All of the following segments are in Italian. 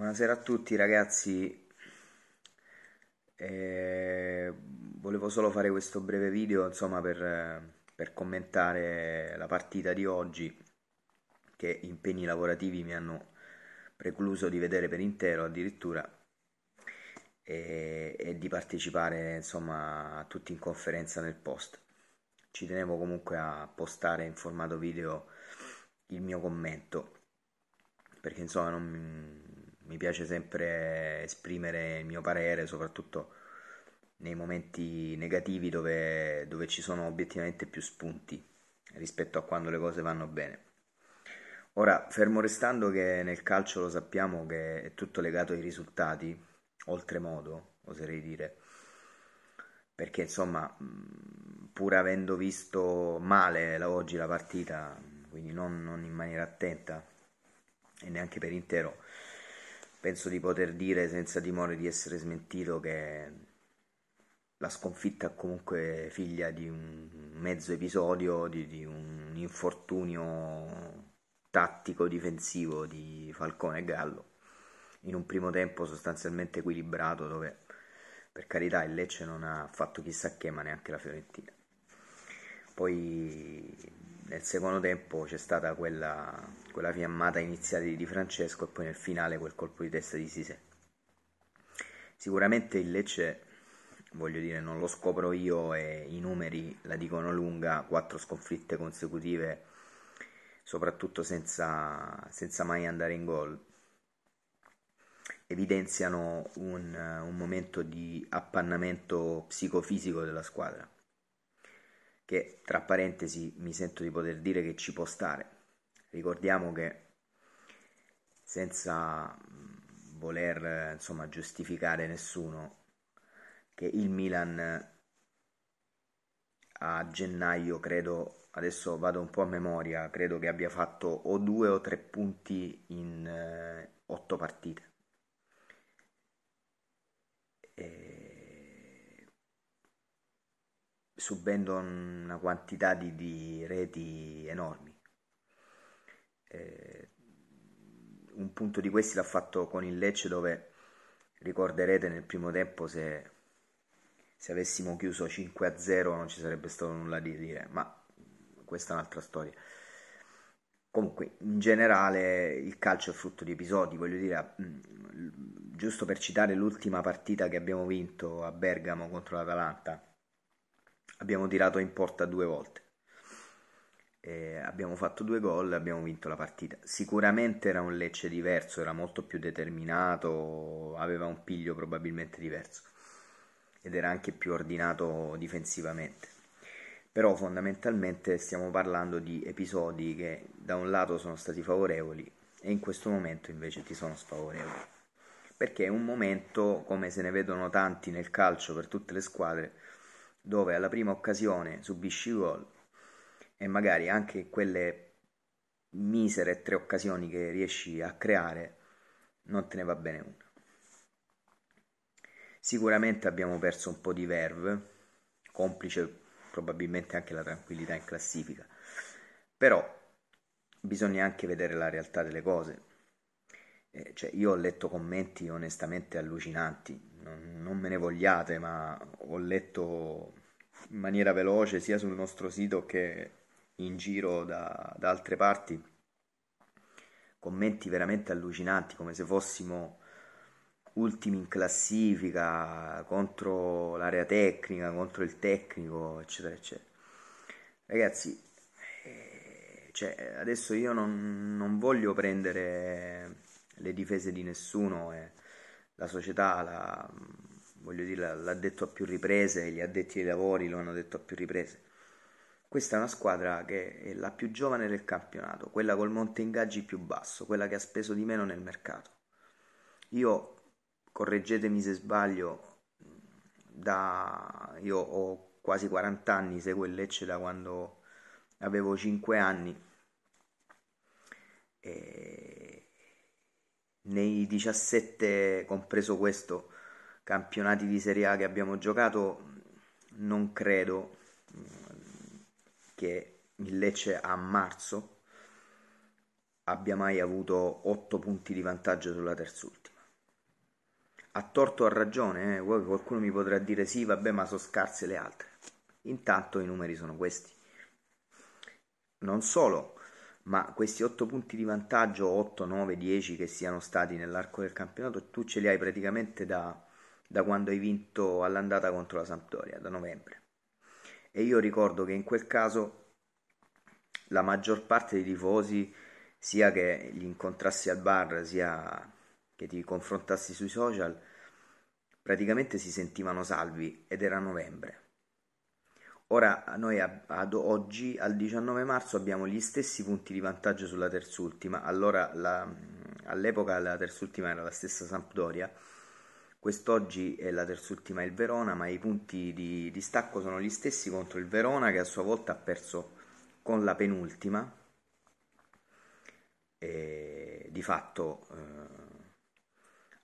Buonasera a tutti ragazzi, eh, volevo solo fare questo breve video insomma, per, per, commentare la partita di oggi che impegni lavorativi mi hanno precluso di vedere per intero addirittura e, e di partecipare insomma, a tutti in conferenza nel post. Ci tenevo comunque a postare in formato video il mio commento perché insomma non mi piace sempre esprimere il mio parere, soprattutto nei momenti negativi dove, dove ci sono obiettivamente più spunti rispetto a quando le cose vanno bene. Ora, fermo restando che nel calcio lo sappiamo che è tutto legato ai risultati, oltremodo, oserei dire, perché insomma, pur avendo visto male la, oggi la partita, quindi non, non in maniera attenta e neanche per intero, penso di poter dire senza timore di essere smentito che la sconfitta è comunque figlia di un mezzo episodio, di, di un infortunio tattico difensivo di Falcone e Gallo in un primo tempo sostanzialmente equilibrato dove per carità il Lecce non ha fatto chissà che ma neanche la Fiorentina poi nel secondo tempo c'è stata quella, quella fiammata iniziale di Francesco e poi nel finale quel colpo di testa di Sisè. Sicuramente il Lecce, voglio dire, non lo scopro io e i numeri la dicono lunga, quattro sconfitte consecutive, soprattutto senza, senza mai andare in gol, evidenziano un, un momento di appannamento psicofisico della squadra che tra parentesi mi sento di poter dire che ci può stare. Ricordiamo che senza mm, voler insomma, giustificare nessuno che il Milan eh, a gennaio credo adesso vado un po' a memoria credo che abbia fatto o due o tre punti in eh, otto partite subendo una quantità di, di reti enormi. Eh, un punto di questi l'ha fatto con il Lecce dove ricorderete nel primo tempo se, se avessimo chiuso 5 0 non ci sarebbe stato nulla da dire, ma questa è un'altra storia. Comunque, in generale il calcio è frutto di episodi, voglio dire, giusto per citare l'ultima partita che abbiamo vinto a Bergamo contro l'Atalanta abbiamo tirato in porta due volte. Eh, abbiamo fatto due gol, e abbiamo vinto la partita. Sicuramente era un Lecce diverso, era molto più determinato, aveva un piglio probabilmente diverso ed era anche più ordinato difensivamente. Però fondamentalmente stiamo parlando di episodi che da un lato sono stati favorevoli e in questo momento invece ti sono sfavorevoli. Perché è un momento, come se ne vedono tanti nel calcio per tutte le squadre, dove alla prima occasione subisci gol e magari anche quelle misere tre occasioni che riesci a creare non te ne va bene una. Sicuramente abbiamo perso un po' di verve, complice probabilmente anche la tranquillità in classifica, però bisogna anche vedere la realtà delle cose. Eh, cioè, io ho letto commenti onestamente allucinanti non me ne vogliate, ma ho letto in maniera veloce sia sul nostro sito che in giro da, da altre parti commenti veramente allucinanti, come se fossimo ultimi in classifica contro l'area tecnica, contro il tecnico, eccetera, eccetera. Ragazzi, eh, cioè, adesso io non, non voglio prendere le difese di nessuno. Eh la società la, dire, l'ha detto a più riprese, gli addetti ai lavori lo hanno detto a più riprese. Questa è una squadra che è la più giovane del campionato, quella col monte ingaggi più basso, quella che ha speso di meno nel mercato. Io, correggetemi se sbaglio, da, io ho quasi 40 anni, seguo il Lecce da quando avevo 5 anni. E nei 17, compreso questo, campionati di Serie A che abbiamo giocato, non credo mm, che il Lecce a marzo abbia mai avuto 8 punti di vantaggio sulla terz'ultima. A torto o a ragione, eh? qualcuno mi potrà dire sì, vabbè, ma sono scarse le altre. Intanto i numeri sono questi. Non solo, ma questi 8 punti di vantaggio, 8, 9, 10 che siano stati nell'arco del campionato, tu ce li hai praticamente da, da quando hai vinto all'andata contro la Sampdoria, da novembre. E io ricordo che in quel caso la maggior parte dei tifosi, sia che li incontrassi al bar, sia che ti confrontassi sui social, praticamente si sentivano salvi ed era novembre. Ora noi ad oggi, al 19 marzo, abbiamo gli stessi punti di vantaggio sulla terzultima, allora la, all'epoca la terzultima era la stessa Sampdoria, quest'oggi è la terzultima il Verona, ma i punti di, di stacco sono gli stessi contro il Verona che a sua volta ha perso con la penultima, e di fatto eh,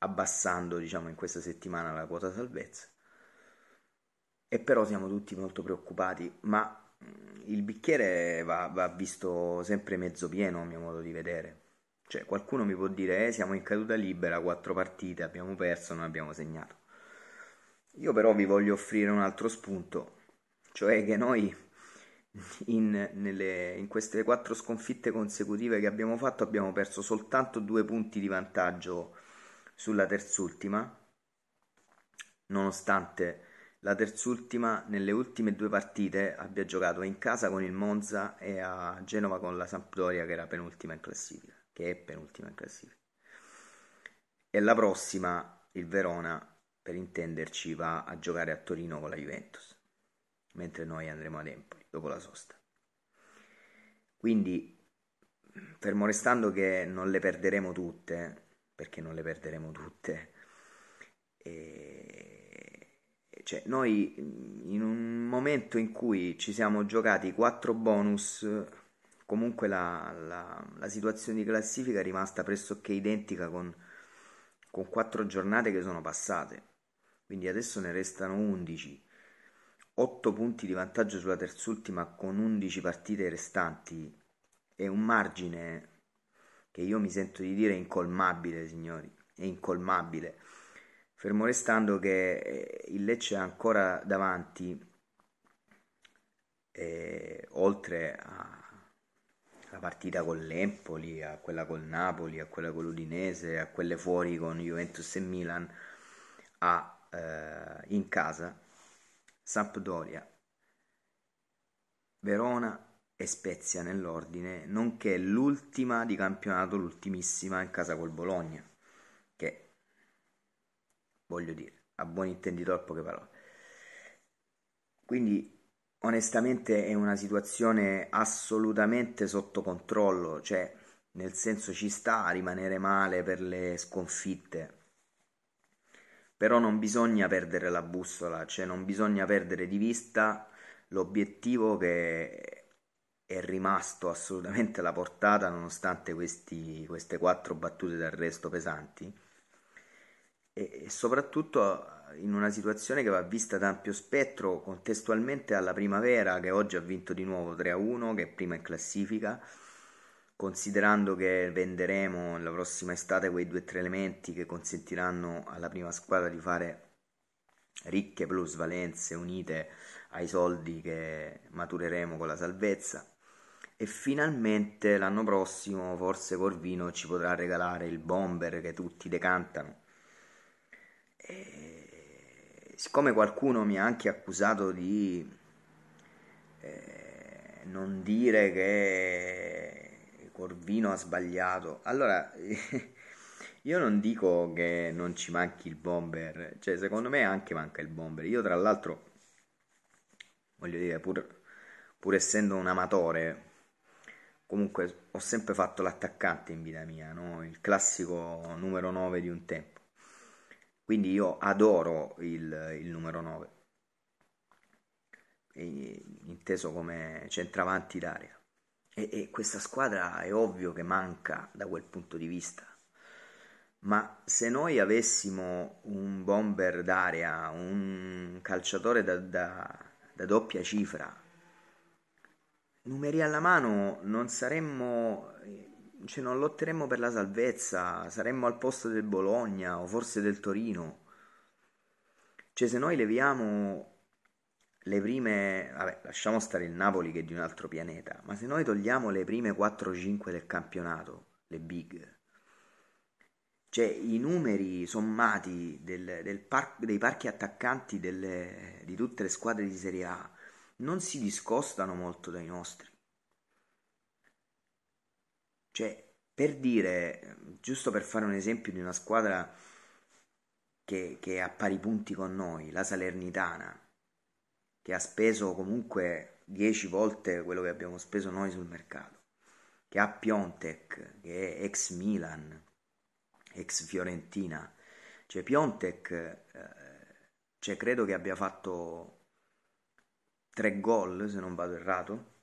abbassando diciamo, in questa settimana la quota salvezza e però siamo tutti molto preoccupati, ma mm, il bicchiere va, va, visto sempre mezzo pieno a mio modo di vedere. Cioè, qualcuno mi può dire, eh, siamo in caduta libera, quattro partite, abbiamo perso, non abbiamo segnato. Io però vi voglio offrire un altro spunto, cioè che noi in, nelle, in queste quattro sconfitte consecutive che abbiamo fatto abbiamo perso soltanto due punti di vantaggio sulla terzultima, nonostante la terzultima nelle ultime due partite abbia giocato in casa con il Monza e a Genova con la Sampdoria che era penultima in classifica, che è penultima in classifica. E la prossima il Verona, per intenderci, va a giocare a Torino con la Juventus, mentre noi andremo ad Empoli dopo la sosta. Quindi, fermo restando che non le perderemo tutte, perché non le perderemo tutte, e cioè, noi mm, in un momento in cui ci siamo giocati 4 bonus, comunque la, la, la situazione di classifica è rimasta pressoché identica con, con 4 giornate che sono passate, quindi adesso ne restano 11. 8 punti di vantaggio sulla terzultima con 11 partite restanti è un margine che io mi sento di dire incolmabile, signori, è incolmabile. Fermo restando che eh, il Lecce ha ancora davanti, eh, oltre alla partita con l'Empoli, a quella col Napoli, a quella con l'Udinese, a quelle fuori con Juventus e Milan, ha eh, in casa Sampdoria, Verona e Spezia nell'ordine, nonché l'ultima di campionato, l'ultimissima in casa col Bologna voglio dire, a buon intenditor poche parole. Quindi onestamente è una situazione assolutamente sotto controllo, cioè nel senso ci sta a rimanere male per le sconfitte, però non bisogna perdere la bussola, cioè non bisogna perdere di vista l'obiettivo che è rimasto assolutamente alla portata nonostante questi, queste quattro battute d'arresto pesanti e, soprattutto eh, in una situazione che va vista da ampio spettro contestualmente alla primavera che oggi ha vinto di nuovo 3 a 1 che è prima in classifica considerando che venderemo la prossima estate quei due o tre elementi che consentiranno alla prima squadra di fare ricche plusvalenze unite ai soldi che matureremo con la salvezza e finalmente l'anno prossimo forse Corvino ci potrà regalare il bomber che tutti decantano eh, siccome qualcuno mi ha anche accusato di eh, non dire che Corvino ha sbagliato, allora io non dico che non ci manchi il bomber, cioè secondo me anche manca il bomber. Io tra l'altro, voglio dire, pur, pur essendo un amatore, comunque ho sempre fatto l'attaccante in vita mia, no? il classico numero 9 di un tempo. Quindi io adoro il, il numero 9, e, inteso come centravanti d'aria E, e questa squadra è ovvio che manca da quel punto di vista. Ma se noi avessimo un bomber d'aria un calciatore da, da, da doppia cifra, numeri alla mano non saremmo cioè, non lotteremmo per la salvezza, saremmo al posto del Bologna o forse del Torino. Cioè, se noi leviamo le prime, vabbè, lasciamo stare il Napoli che è di un altro pianeta, ma se noi togliamo le prime 4-5 del campionato, le big, cioè i numeri sommati del, del par- dei parchi attaccanti delle, di tutte le squadre di Serie A non si discostano molto dai nostri. Cioè, per dire, giusto per fare un esempio di una squadra che, che ha pari punti con noi, la Salernitana, che ha speso comunque 10 volte quello che abbiamo speso noi sul mercato, che ha Piontek, che è ex Milan, ex Fiorentina, cioè Piontek, eh, cioè, credo che abbia fatto 3 gol se non vado errato,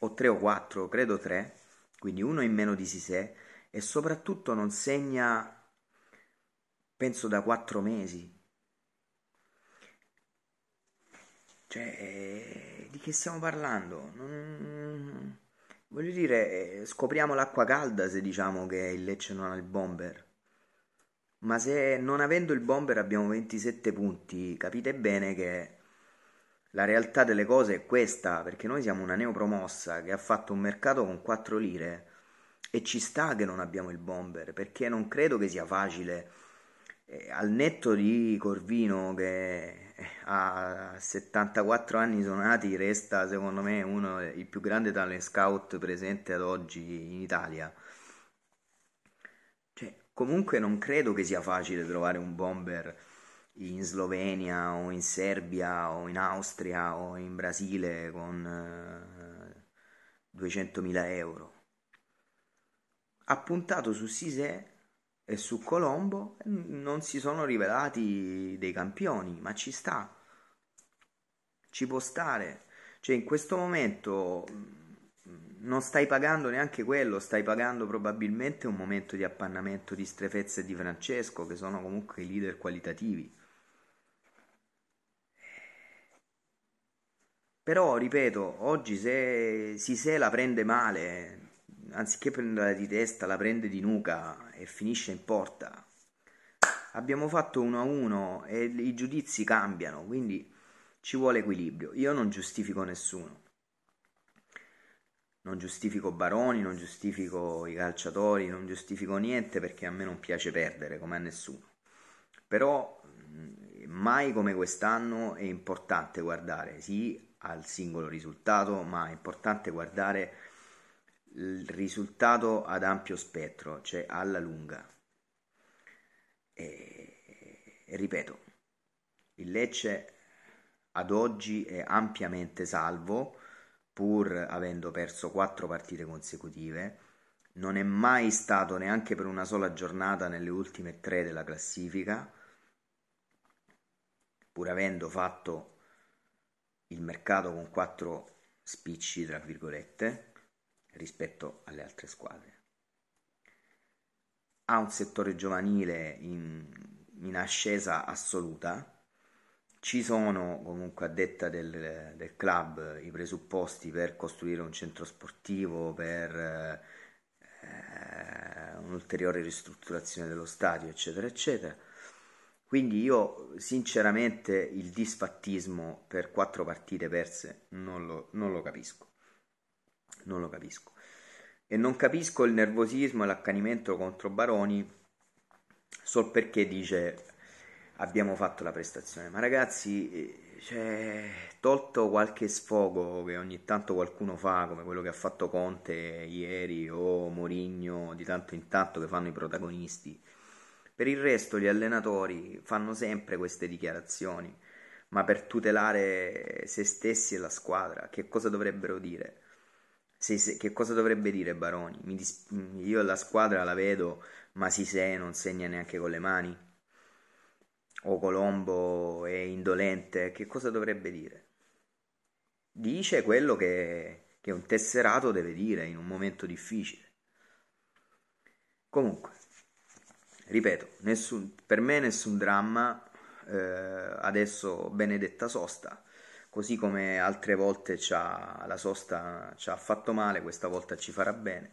o 3 o 4, credo 3 quindi uno in meno di Sisè e soprattutto non segna, penso, da quattro mesi. Cioè, eh, di che stiamo parlando? Non... Voglio dire, eh, scopriamo l'acqua calda se diciamo che il Lecce non ha il bomber. Ma se non avendo il bomber abbiamo 27 punti, capite bene che la realtà delle cose è questa, perché noi siamo una neopromossa che ha fatto un mercato con 4 lire e ci sta che non abbiamo il bomber, perché non credo che sia facile. Eh, al netto di Corvino che eh, a 74 anni sonati resta secondo me uno dei più grandi talent scout presente ad oggi in Italia. Cioè, comunque non credo che sia facile trovare un bomber in Slovenia o in Serbia o in Austria o in Brasile con eh, 200.000 euro. Ha puntato su Sisè e su Colombo, non si sono rivelati dei campioni, ma ci sta, ci può stare. Cioè in questo momento mm, non stai pagando neanche quello, stai pagando probabilmente un momento di appannamento di Strefezza e di Francesco, che sono comunque i leader qualitativi. Però, ripeto, oggi se Sisè la prende male, anziché prenderla di testa, la prende di nuca e finisce in porta. Abbiamo fatto 1-1 e i giudizi cambiano, quindi ci vuole equilibrio. Io non giustifico nessuno. Non giustifico Baroni, non giustifico i calciatori, non giustifico niente perché a me non piace perdere, come a nessuno. Però mm, mai come quest'anno è importante guardare, sì, al singolo risultato, ma è importante guardare il risultato ad ampio spettro, cioè alla lunga. E, e ripeto, il Lecce ad oggi è ampiamente salvo, pur avendo perso quattro partite consecutive, non è mai stato neanche per una sola giornata nelle ultime tre della classifica, pur avendo fatto il mercato con quattro spicci, tra virgolette, rispetto alle altre squadre. Ha un settore giovanile in, in ascesa assoluta. Ci sono comunque a detta del, del, club i presupposti per costruire un centro sportivo, per eh, un'ulteriore ristrutturazione dello stadio, eccetera, eccetera. Quindi io sinceramente il disfattismo per quattro partite perse non lo, non lo capisco. Non lo capisco. E non capisco il nervosismo e l'accanimento contro Baroni sol perché dice abbiamo fatto la prestazione. Ma ragazzi, eh, cioè, tolto qualche sfogo che ogni tanto qualcuno fa, come quello che ha fatto Conte ieri o Mourinho di tanto in tanto che fanno i protagonisti per il resto gli allenatori fanno sempre queste dichiarazioni, ma per tutelare se stessi e la squadra, che cosa dovrebbero dire? Se, se, che cosa dovrebbe dire Baroni? Dis- io la squadra la vedo, ma se non segna neanche con le mani. O Colombo è indolente, che cosa dovrebbe dire? Dice quello che, che un tesserato deve dire in un momento difficile. Comunque, ripeto, nessun, per me nessun dramma, eh, adesso benedetta sosta, così come altre volte la sosta ci ha fatto male, questa volta ci farà bene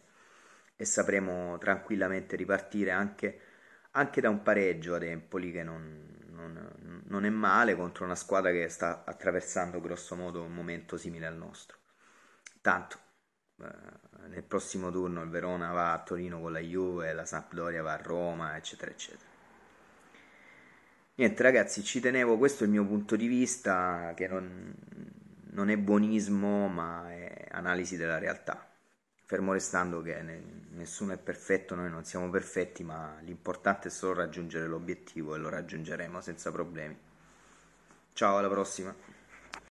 e sapremo tranquillamente ripartire anche, anche da un pareggio a Empoli che non, non, non, è male contro una squadra che sta attraversando grossomodo un momento simile al nostro. Tanto eh, nel prossimo turno il Verona va a Torino con la Juve, la Sampdoria va a Roma, eccetera, eccetera. Niente ragazzi, ci tenevo, questo è il mio punto di vista, che non, non è buonismo, ma è analisi della realtà. Fermo restando che nessuno è perfetto, noi non siamo perfetti, ma l'importante è solo raggiungere l'obiettivo e lo raggiungeremo senza problemi. Ciao, alla prossima!